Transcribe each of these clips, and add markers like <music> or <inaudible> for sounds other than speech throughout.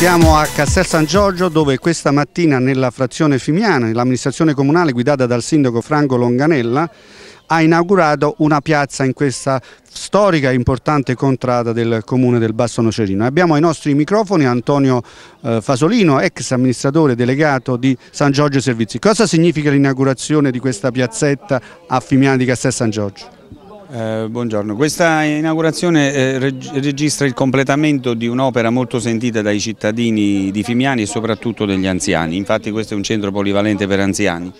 Siamo a Castel San Giorgio dove questa mattina nella frazione Fimiana l'amministrazione comunale guidata dal sindaco Franco Longanella ha inaugurato una piazza in questa storica e importante contrada del comune del Basso Nocerino. Abbiamo ai nostri microfoni Antonio eh, Fasolino, ex amministratore delegato di San Giorgio Servizi. Cosa significa l'inaugurazione di questa piazzetta a Fimiana di Castel San Giorgio? Eh, buongiorno, questa inaugurazione eh, registra il completamento di un'opera molto sentita dai cittadini di Fimiani e soprattutto degli anziani, infatti questo è un centro polivalente per anziani.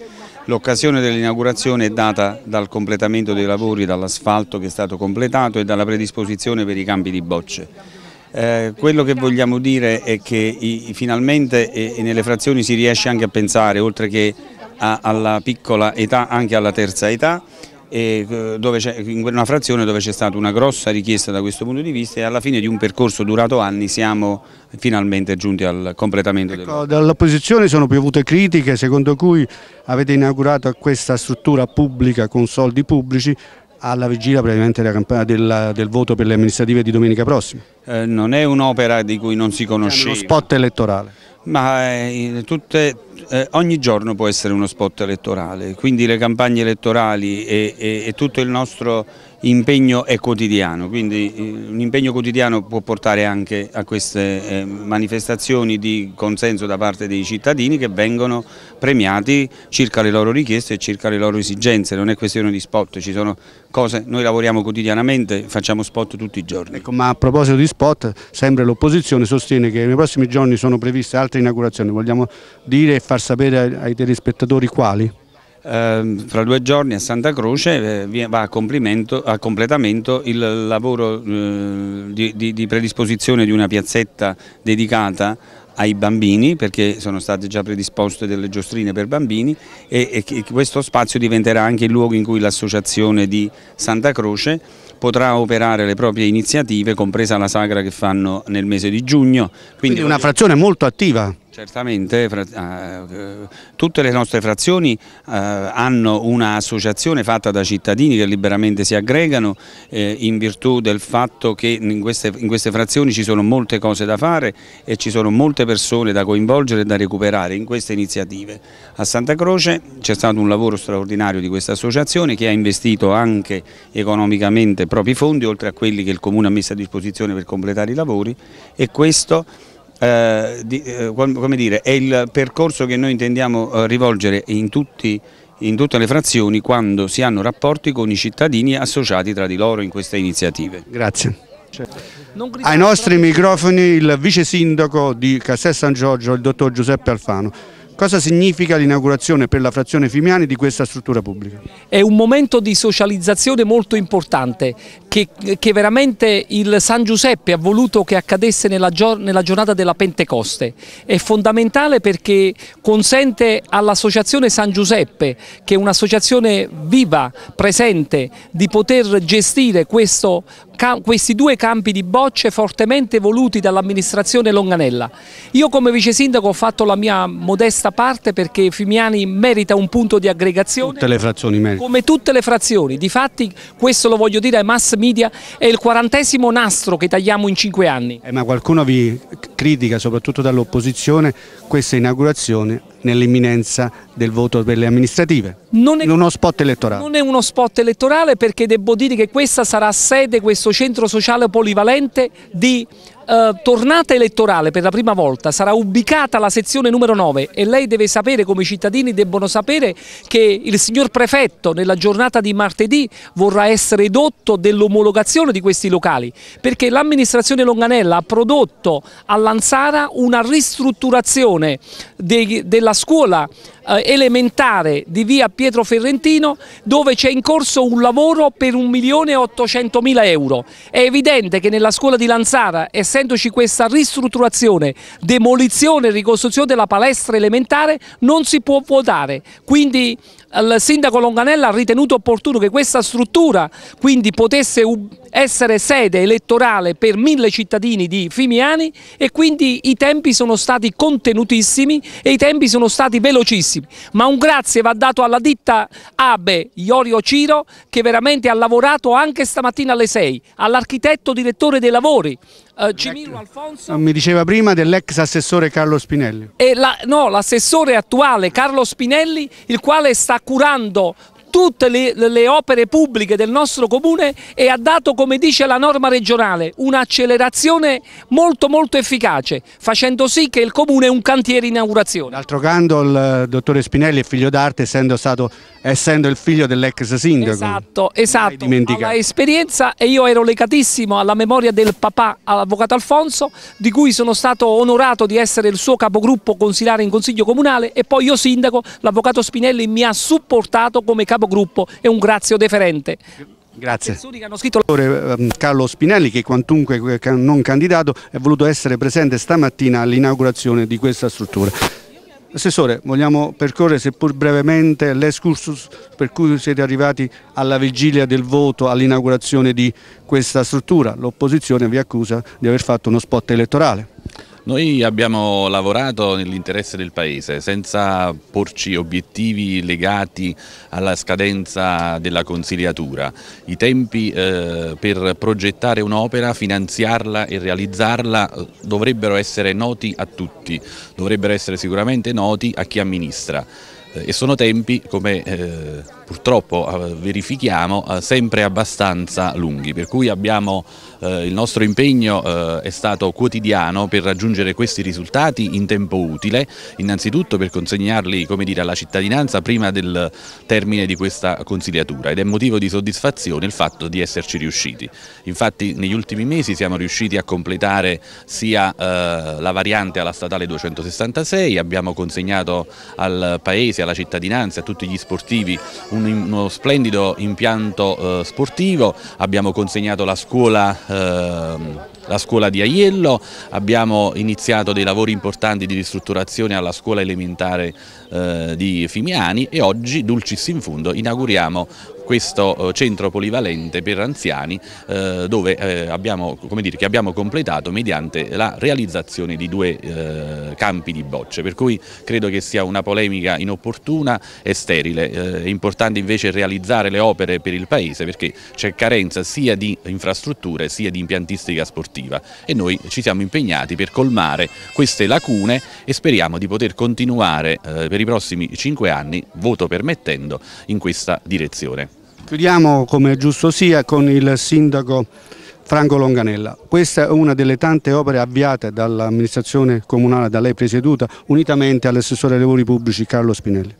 L'occasione dell'inaugurazione è data dal completamento dei lavori, dall'asfalto che è stato completato e dalla predisposizione per i campi di bocce. Eh, quello che vogliamo dire è che i, finalmente e nelle frazioni si riesce anche a pensare, oltre che a, alla piccola età, anche alla terza età, eh, in una frazione dove c'è stata una grossa richiesta da questo punto di vista e alla fine di un percorso durato anni siamo finalmente giunti al completamento. Ecco, Dall'opposizione sono piovute critiche secondo cui avete inaugurato questa struttura pubblica con soldi pubblici alla vigilia praticamente del, del, voto per le amministrative di domenica prossima. Eh, non è un'opera di cui non si conosce. uno spot elettorale. Ma eh, tutte, eh, ogni giorno può essere uno spot elettorale, quindi le campagne elettorali e, e, e tutto il nostro impegno è quotidiano, quindi eh, un impegno quotidiano può portare anche a queste eh, manifestazioni di consenso da parte dei cittadini che vengono premiati circa le loro richieste e circa le loro esigenze, non è questione di spot, ci sono cose, noi lavoriamo quotidianamente, facciamo spot tutti i giorni. Ecco, ma a proposito di spot, sempre l'opposizione sostiene che nei prossimi giorni sono previste altre inaugurazioni, vogliamo dire e far sapere ai telespettatori quali? Ehm, fra due giorni a Santa Croce eh, va a, a completamento il lavoro eh, di, di, di predisposizione di una piazzetta dedicata ai bambini perché sono state già predisposte delle giostrine per bambini e, e questo spazio diventerà anche il luogo in cui l'associazione di Santa Croce potrà operare le proprie iniziative compresa la sagra che fanno nel mese di giugno. Quindi, Quindi una frazione molto attiva. Certamente, eh, eh, tutte le nostre frazioni eh, hanno un'associazione fatta da cittadini che liberamente si aggregano in virtù del fatto che in queste, frazioni ci sono molte cose da fare e ci sono molte persone da coinvolgere e da recuperare in queste iniziative. A Santa Croce c'è stato un lavoro straordinario di questa associazione che ha investito anche economicamente propri fondi oltre a quelli che il Comune ha messo a disposizione per completare i lavori e questo eh, di, eh, come dire, è il percorso che noi intendiamo eh, rivolgere in, tutti, in tutte le frazioni quando si hanno rapporti con i cittadini associati tra di loro in queste iniziative. Grazie. Cioè, Ai nostri microfoni il vice sindaco di Castel San Giorgio, il dottor Giuseppe Alfano. Cosa significa l'inaugurazione per la frazione Fimiani di questa struttura pubblica? È un momento di socializzazione molto importante che, che, veramente il San Giuseppe ha voluto che accadesse nella, gior nella giornata della Pentecoste. È fondamentale perché consente all'Associazione San Giuseppe, che è un'associazione viva, presente, di poter gestire questo, questi due campi di bocce fortemente voluti dall'amministrazione Longanella. Io come vice sindaco ho fatto la mia modesta parte perché Fimiani merita un punto di aggregazione. Tutte le frazioni meritano. Come tutte le frazioni, difatti questo lo voglio dire ai mass media è il quarantesimo nastro che tagliamo in cinque anni. Eh, ma qualcuno vi critica, soprattutto dall'opposizione, questa inaugurazione nell'imminenza del voto per le amministrative. Non è uno spot elettorale. Non è uno spot elettorale perché devo dire che questa sarà sede, questo centro sociale polivalente di eh, tornata elettorale per la prima volta. Sarà ubicata la sezione numero 9 e lei deve sapere, come i cittadini debbono sapere, che il signor prefetto nella giornata di martedì vorrà essere dotto dell'omologazione di questi locali perché l'amministrazione Longanella ha prodotto a Lanzara una ristrutturazione de della alla scuola Eh, elementare di via Pietro Ferrentino dove c'è in corso un lavoro per 1.800.000 euro. È evidente che nella scuola di Lanzara, essendoci questa ristrutturazione, demolizione e ricostruzione della palestra elementare, non si può votare. Quindi eh, il sindaco Longanella ha ritenuto opportuno che questa struttura quindi potesse essere sede elettorale per mille cittadini di Fimiani e quindi i tempi sono stati contenutissimi e i tempi sono stati velocissimi centesimi, ma un grazie va dato alla ditta Abe Iorio Ciro che veramente ha lavorato anche stamattina alle 6, all'architetto direttore dei lavori, eh, Cimino Alfonso. Mi diceva prima dell'ex assessore Carlo Spinelli. La, no, l'assessore attuale Carlo Spinelli, il quale sta curando tutte le, le, opere pubbliche del nostro comune e ha dato, come dice la norma regionale, un'accelerazione molto molto efficace, facendo sì che il comune è un cantiere inaugurazione. D'altro canto il eh, dottore Spinelli è figlio d'arte essendo, essendo, il figlio dell'ex sindaco. Esatto, esatto, ha esperienza e io ero legatissimo alla memoria del papà, all'avvocato Alfonso, di cui sono stato onorato di essere il suo capogruppo consigliare in consiglio comunale e poi io sindaco, l'avvocato Spinelli mi ha supportato come capogruppo capogruppo e un grazie deferente. Grazie. Scritto... Ehm, Carlo Spinelli che quantunque eh, non candidato è voluto essere presente stamattina all'inaugurazione di questa struttura. Assessore, vogliamo percorrere seppur brevemente l'escursus per cui siete arrivati alla vigilia del voto all'inaugurazione di questa struttura. L'opposizione vi accusa di aver fatto uno spot elettorale. Noi abbiamo lavorato nell'interesse del Paese senza porci obiettivi legati alla scadenza della consigliatura. I tempi eh, per progettare un'opera, finanziarla e realizzarla eh, dovrebbero essere noti a tutti, dovrebbero essere sicuramente noti a chi amministra eh, e sono tempi, come eh, purtroppo eh, verifichiamo, sempre abbastanza lunghi, per cui abbiamo eh, il nostro impegno eh, è stato quotidiano per raggiungere questi risultati in tempo utile, innanzitutto per consegnarli dire, alla cittadinanza prima del termine di questa consigliatura ed è motivo di soddisfazione il fatto di esserci riusciti. Infatti negli ultimi mesi siamo riusciti a completare sia eh, la variante alla statale 266, abbiamo consegnato al Paese, alla cittadinanza, a tutti gli sportivi un, uno splendido impianto eh, sportivo, abbiamo consegnato la scuola Ehm, la scuola di Aiello, abbiamo iniziato dei lavori importanti di ristrutturazione alla scuola elementare eh, di Fimiani e oggi, dulcis in fundo, inauguriamo questo eh, centro polivalente per anziani eh, dove, eh, abbiamo, dire, che abbiamo completato mediante la realizzazione di due campi di bocce, per cui credo che sia una polemica inopportuna e sterile, è importante invece realizzare le opere per il Paese perché c'è carenza sia di infrastrutture sia di impiantistica sportiva e noi ci siamo impegnati per colmare queste lacune e speriamo di poter continuare per i prossimi cinque anni, voto permettendo, in questa direzione. Chiudiamo come giusto sia con il sindaco Franco Longanella. Questa è una delle tante opere avviate dall'amministrazione comunale da lei presieduta unitamente all'assessore dei lavori pubblici Carlo Spinelli.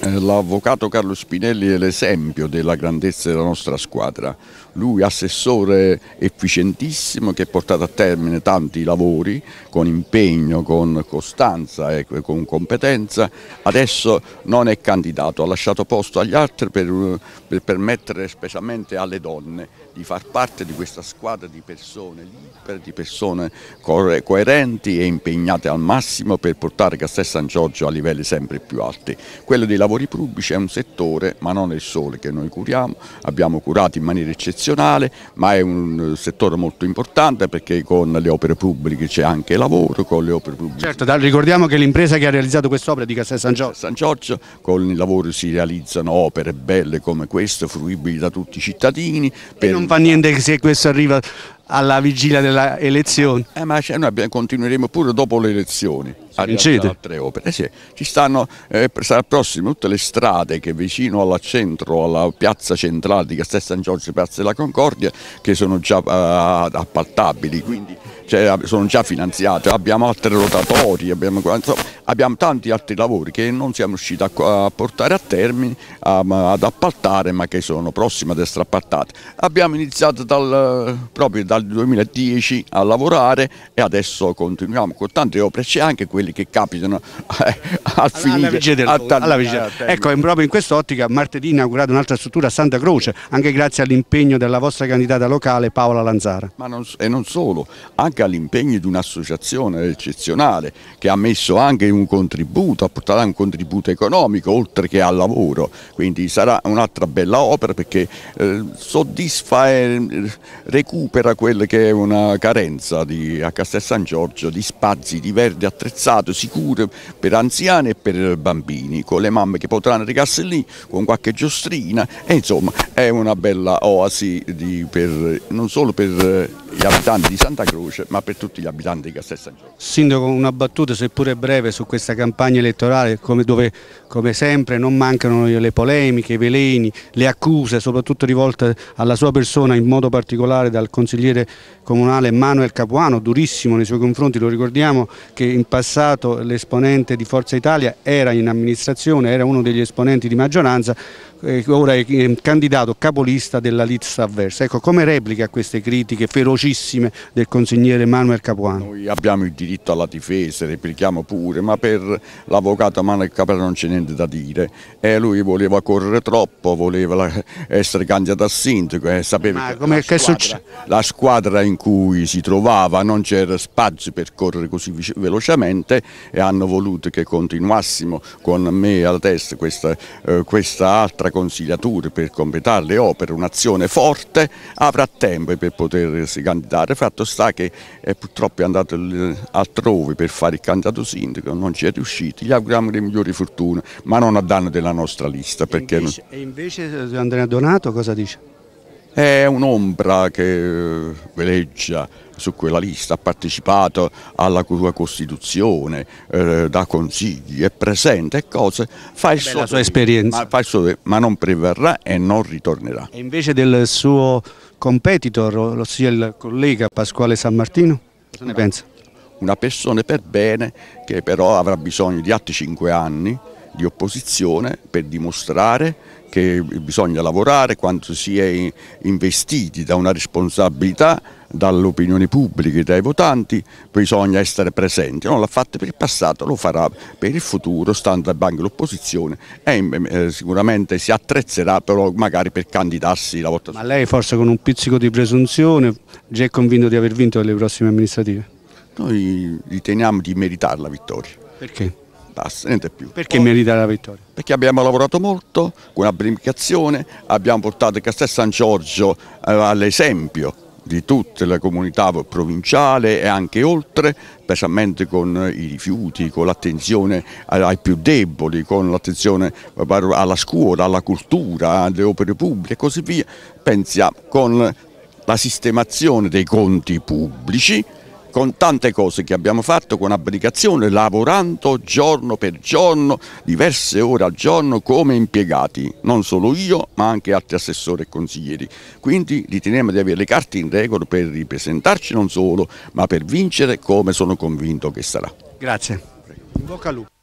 Eh, l'avvocato Carlo Spinelli è l'esempio della grandezza della nostra squadra lui assessore efficientissimo che ha portato a termine tanti lavori con impegno, con costanza e con competenza, adesso non è candidato, ha lasciato posto agli altri per, per permettere specialmente alle donne di far parte di questa squadra di persone libere, di persone coerenti e impegnate al massimo per portare Castel San Giorgio a livelli sempre più alti. Quello dei lavori pubblici è un settore, ma non è il sole che noi curiamo, abbiamo curato in maniera eccezionale nazionale, ma è un eh, settore molto importante perché con le opere pubbliche c'è anche lavoro, con le opere pubbliche. Certo, ricordiamo che l'impresa che ha realizzato quest'opera di Castel San Giorgio. San Giorgio, con il lavoro si realizzano opere belle come questa, fruibili da tutti i cittadini. Per... non fa niente se questo arriva alla vigilia delle elezioni. Eh, ma cioè, noi continueremo pure dopo le elezioni a ah, Rincete. Altre opere. Eh sì, ci stanno, eh, sarà tutte le strade che vicino al centro, alla piazza centrale di Castel San Giorgio, Piazza della Concordia, che sono già eh, appaltabili, quindi cioè, sono già finanziate. Abbiamo altre rotatorie, abbiamo, abbiamo, tanti altri lavori che non siamo riusciti a, a portare a termine, a, ad appaltare, ma che sono prossime ad essere appaltate. Abbiamo iniziato dal, proprio dal 2010 a lavorare e adesso continuiamo con tante opere, c'è anche quella quelli che capitano <laughs> eh, al alla, vigile, alla, alla, alla vigile. Eh, ecco, proprio in quest'ottica martedì inaugurata un'altra struttura a Santa Croce, anche grazie all'impegno della vostra candidata locale Paola Lanzara. Ma non, e non solo, anche all'impegno di un'associazione eccezionale che ha messo anche un contributo, ha portato un contributo economico oltre che al lavoro, quindi sarà un'altra bella opera perché eh, soddisfa e eh, recupera quella che è una carenza di, a Castel San Giorgio di spazi di verde attrezzati avanzato, sicure per anziani e per bambini, con le mamme che potranno recarsi lì con qualche giostrina e insomma è una bella oasi di, per, non solo per eh, gli abitanti di Santa Croce ma per tutti gli abitanti di Castel San Giorgio. Sindaco, una battuta seppure breve su questa campagna elettorale come dove come sempre non mancano le polemiche, i veleni, le accuse soprattutto rivolte alla sua persona in modo particolare dal consigliere comunale Manuel Capuano, durissimo nei suoi confronti, lo ricordiamo che in passato l'esponente di Forza Italia era in amministrazione, era uno degli esponenti di maggioranza, eh, ora eh, è candidato capolista della lista avversa. Ecco, come replica queste critiche ferocissime del consigliere Manuel Capuano? Noi abbiamo il diritto alla difesa, replichiamo pure, ma per l'avvocato Manuel Capuano non c'è niente da dire. Eh, lui voleva correre troppo, voleva essere candidato a sindaco, eh, sapeva che, la, che squadra, la squadra in cui si trovava non c'era spazio per correre così velocemente e hanno voluto che continuassimo con me alla testa questa, eh, questa altra consigliature per completare le opere, un'azione forte, avrà tempo per potersi candidare. Fatto sta che eh, è purtroppo andato eh, altrove per fare il candidato sindaco, non ci è riuscito. Gli auguriamo le migliori fortune, ma non a danno della nostra lista. E invece, non... e invece Andrea Donato cosa dice? È un'ombra che eh, veleggia su quella lista, ha partecipato alla sua costituzione, eh, dà consigli, è presente e cose, fa il suo la sua esperienza, ma, fa il suo, ma non preverrà e non ritornerà. E invece del suo competitor, ossia il collega Pasquale San Martino, cosa ne pensa? Una persona per bene che però avrà bisogno di altri cinque anni di opposizione per dimostrare che bisogna lavorare quanto si è investiti da una responsabilità dall'opinione pubblica e dai votanti, bisogna essere presenti, non l'ha fatto per il passato, lo farà per il futuro stando a banco l'opposizione e eh, sicuramente si attrezzerà però magari per candidarsi la volta. Ma lei forse con un pizzico di presunzione già è convinto di aver vinto le prossime amministrative? Noi riteniamo di meritare la vittoria. Perché? basta, niente più. Perché Poi, merita la vittoria? Perché abbiamo lavorato molto, con abbricazione, abbiamo portato Castel San Giorgio eh, all'esempio di tutte le comunità provinciali e anche oltre, specialmente con i rifiuti, con l'attenzione ai più deboli, con l'attenzione eh, alla scuola, alla cultura, alle opere pubbliche e così via. Pensiamo con la sistemazione dei conti pubblici, con tante cose che abbiamo fatto con abdicazione, lavorando giorno per giorno, diverse ore al giorno come impiegati, non solo io ma anche altri assessori e consiglieri. Quindi riteniamo di avere le carte in regola per ripresentarci non solo ma per vincere come sono convinto che sarà. Grazie. In bocca al lupo.